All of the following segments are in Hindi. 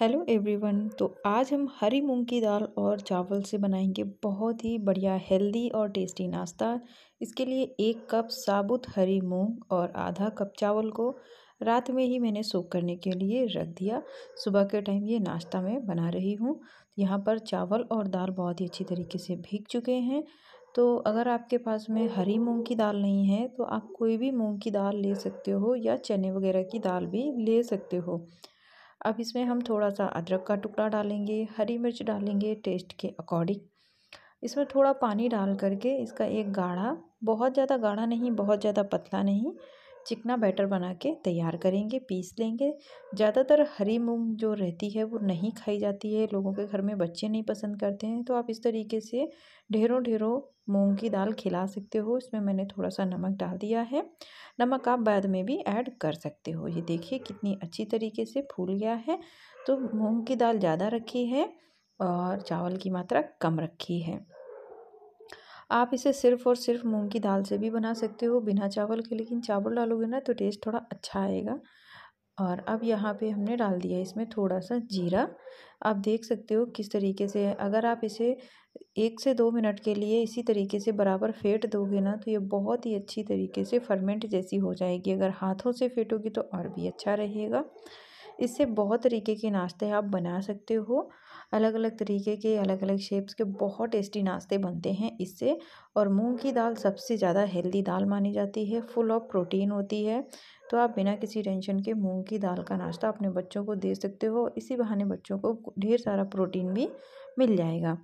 हेलो एवरीवन तो आज हम हरी मूंग की दाल और चावल से बनाएंगे बहुत ही बढ़िया हेल्दी और टेस्टी नाश्ता इसके लिए एक कप साबुत हरी मूंग और आधा कप चावल को रात में ही मैंने सोख करने के लिए रख दिया सुबह के टाइम ये नाश्ता मैं बना रही हूँ यहाँ पर चावल और दाल बहुत ही अच्छी तरीके से भीग चुके हैं तो अगर आपके पास में हरी मूंग की दाल नहीं है तो आप कोई भी मूंग की दाल ले सकते हो या चने वगैरह की दाल भी ले सकते हो अब इसमें हम थोड़ा सा अदरक का टुकड़ा डालेंगे हरी मिर्च डालेंगे टेस्ट के अकॉर्डिंग इसमें थोड़ा पानी डाल करके इसका एक गाढ़ा बहुत ज़्यादा गाढ़ा नहीं बहुत ज़्यादा पतला नहीं चिकना बैटर बना के तैयार करेंगे पीस लेंगे ज़्यादातर हरी मूंग जो रहती है वो नहीं खाई जाती है लोगों के घर में बच्चे नहीं पसंद करते हैं तो आप इस तरीके से ढेरों ढेरों मूंग की दाल खिला सकते हो इसमें मैंने थोड़ा सा नमक डाल दिया है नमक आप बाद में भी ऐड कर सकते हो ये देखिए कितनी अच्छी तरीके से फूल गया है तो मूँग की दाल ज़्यादा रखी है और चावल की मात्रा कम रखी है आप इसे सिर्फ और सिर्फ मूंग की दाल से भी बना सकते हो बिना चावल के लेकिन चावल डालोगे ना तो टेस्ट थोड़ा अच्छा आएगा और अब यहाँ पे हमने डाल दिया इसमें थोड़ा सा जीरा आप देख सकते हो किस तरीके से अगर आप इसे एक से दो मिनट के लिए इसी तरीके से बराबर फेंट दोगे ना तो ये बहुत ही अच्छी तरीके से फर्मेंट जैसी हो जाएगी अगर हाथों से फेंटोगी तो और भी अच्छा रहेगा इससे बहुत तरीके के नाश्ते आप बना सकते हो अलग अलग तरीके के अलग अलग शेप्स के बहुत टेस्टी नाश्ते बनते हैं इससे और मूंग की दाल सबसे ज़्यादा हेल्दी दाल मानी जाती है फुल ऑफ प्रोटीन होती है तो आप बिना किसी टेंशन के मूंग की दाल का नाश्ता अपने बच्चों को दे सकते हो इसी बहाने बच्चों को ढेर सारा प्रोटीन भी मिल जाएगा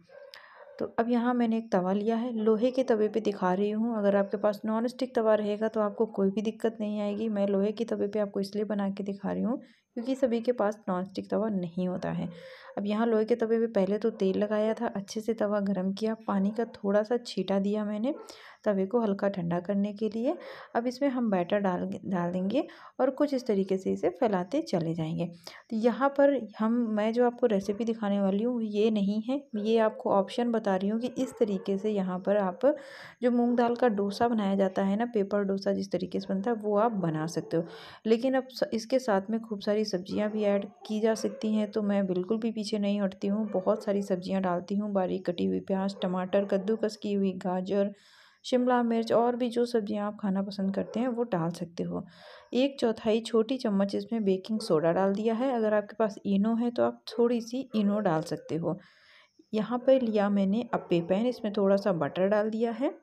तो अब यहाँ मैंने एक तवा लिया है लोहे के तवे पे दिखा रही हूँ अगर आपके पास नॉन स्टिक तवा रहेगा तो आपको कोई भी दिक्कत नहीं आएगी मैं लोहे के तवे पे आपको इसलिए बना के दिखा रही हूँ क्योंकि सभी के पास नॉनस्टिक तवा नहीं होता है अब यहाँ लोहे के तवे पे पहले तो तेल लगाया था अच्छे से तवा गरम किया पानी का थोड़ा सा छीटा दिया मैंने तवे को हल्का ठंडा करने के लिए अब इसमें हम बैटर डाल डाल देंगे और कुछ इस तरीके से इसे फैलाते चले जाएंगे तो यहाँ पर हम मैं जो आपको रेसिपी दिखाने वाली हूँ ये नहीं है ये आपको ऑप्शन बता रही हूँ कि इस तरीके से यहाँ पर आप जो मूँग दाल का डोसा बनाया जाता है ना पेपर डोसा जिस तरीके से बनता है वो आप बना सकते हो लेकिन अब इसके साथ में खूब सारी सब्जियाँ भी ऐड की जा सकती हैं तो मैं बिल्कुल भी पीछे नहीं हटती हूँ बहुत सारी सब्जियाँ डालती हूँ बारीक कटी हुई प्याज टमाटर कद्दूकस की हुई गाजर शिमला मिर्च और भी जो सब्जियां आप खाना पसंद करते हैं वो डाल सकते हो एक चौथाई छोटी चम्मच इसमें बेकिंग सोडा डाल दिया है अगर आपके पास इनो है तो आप थोड़ी सी इनो डाल सकते हो यहाँ पर लिया मैंने अपे पैन इसमें थोड़ा सा बटर डाल दिया है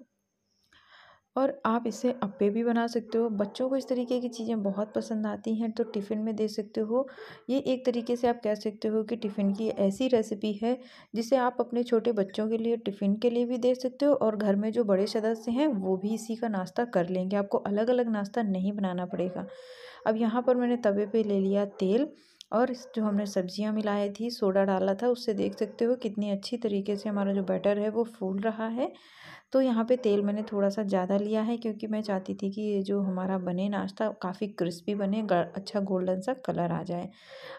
और आप इसे अप्पे भी बना सकते हो बच्चों को इस तरीके की चीज़ें बहुत पसंद आती हैं तो टिफ़िन में दे सकते हो ये एक तरीके से आप कह सकते हो कि टिफ़िन की ऐसी रेसिपी है जिसे आप अपने छोटे बच्चों के लिए टिफ़िन के लिए भी दे सकते हो और घर में जो बड़े सदस्य हैं वो भी इसी का नाश्ता कर लेंगे आपको अलग अलग नाश्ता नहीं बनाना पड़ेगा अब यहाँ पर मैंने तवे पर ले लिया तेल और जो हमने सब्जियां मिलाई थी सोडा डाला था उससे देख सकते हो कितनी अच्छी तरीके से हमारा जो बैटर है वो फूल रहा है तो यहाँ पे तेल मैंने थोड़ा सा ज़्यादा लिया है क्योंकि मैं चाहती थी कि ये जो हमारा बने नाश्ता काफ़ी क्रिस्पी बने अच्छा गोल्डन सा कलर आ जाए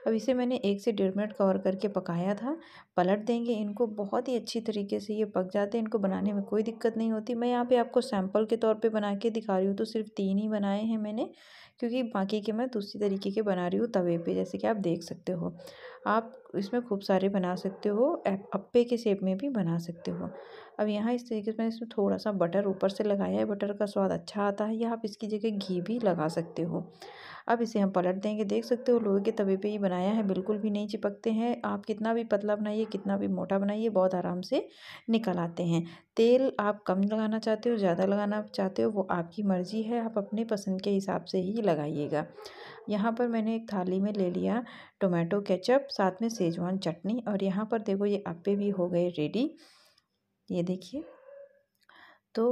अब इसे मैंने एक से डेढ़ मिनट कवर करके पकाया था पलट देंगे इनको बहुत ही अच्छी तरीके से ये पक जाते हैं इनको बनाने में कोई दिक्कत नहीं होती मैं यहाँ पर आपको सैम्पल के तौर पर बना के दिखा रही हूँ तो सिर्फ तीन ही बनाए हैं मैंने क्योंकि बाकी के मैं दूसरी तरीके के बना रही हूँ तवे पे जैसे कि आप देख सकते हो आप इसमें खूब सारे बना सकते हो अप्पे के शेप में भी बना सकते हो अब यहाँ इस तरीके से मैंने इसमें थोड़ा सा बटर ऊपर से लगाया है बटर का स्वाद अच्छा आता है या आप इसकी जगह घी भी लगा सकते हो अब इसे हम पलट देंगे देख सकते हो लोहे के तवे पे ही बनाया है बिल्कुल भी नहीं चिपकते हैं आप कितना भी पतला बनाइए कितना भी मोटा बनाइए बहुत आराम से निकल आते हैं तेल आप कम लगाना चाहते हो ज़्यादा लगाना चाहते हो वो आपकी मर्ज़ी है आप अपने पसंद के हिसाब से ही लगाइएगा यहाँ पर मैंने एक थाली में ले लिया टोमेटो केचप साथ में सेजवान चटनी और यहाँ पर देखो ये आपे भी हो गए रेडी ये देखिए तो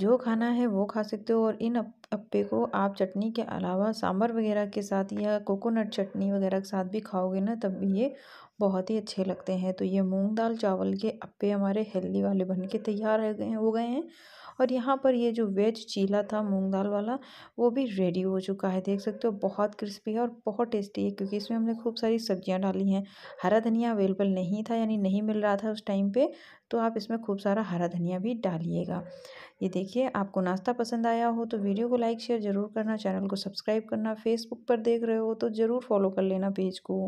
जो खाना है वो खा सकते हो और इन अप्पे को आप चटनी के अलावा सांभर वगैरह के साथ या कोकोनट चटनी वगैरह के साथ भी खाओगे ना तब भी ये बहुत ही अच्छे लगते हैं तो ये मूंग दाल चावल के अप्पे हमारे हेल्दी वाले बन के तैयार हो गए हो गए हैं और यहाँ पर ये जो वेज चीला था मूंग दाल वाला वो भी रेडी हो चुका है देख सकते हो बहुत क्रिस्पी है और बहुत टेस्टी है क्योंकि इसमें हमने खूब सारी सब्जियाँ डाली हैं हरा धनिया अवेलेबल नहीं था यानी नहीं मिल रहा था उस टाइम पे तो आप इसमें खूब सारा हरा धनिया भी डालिएगा ये देखिए आपको नाश्ता पसंद आया हो तो वीडियो को लाइक शेयर ज़रूर करना चैनल को सब्सक्राइब करना फेसबुक पर देख रहे हो तो ज़रूर फॉलो कर लेना पेज को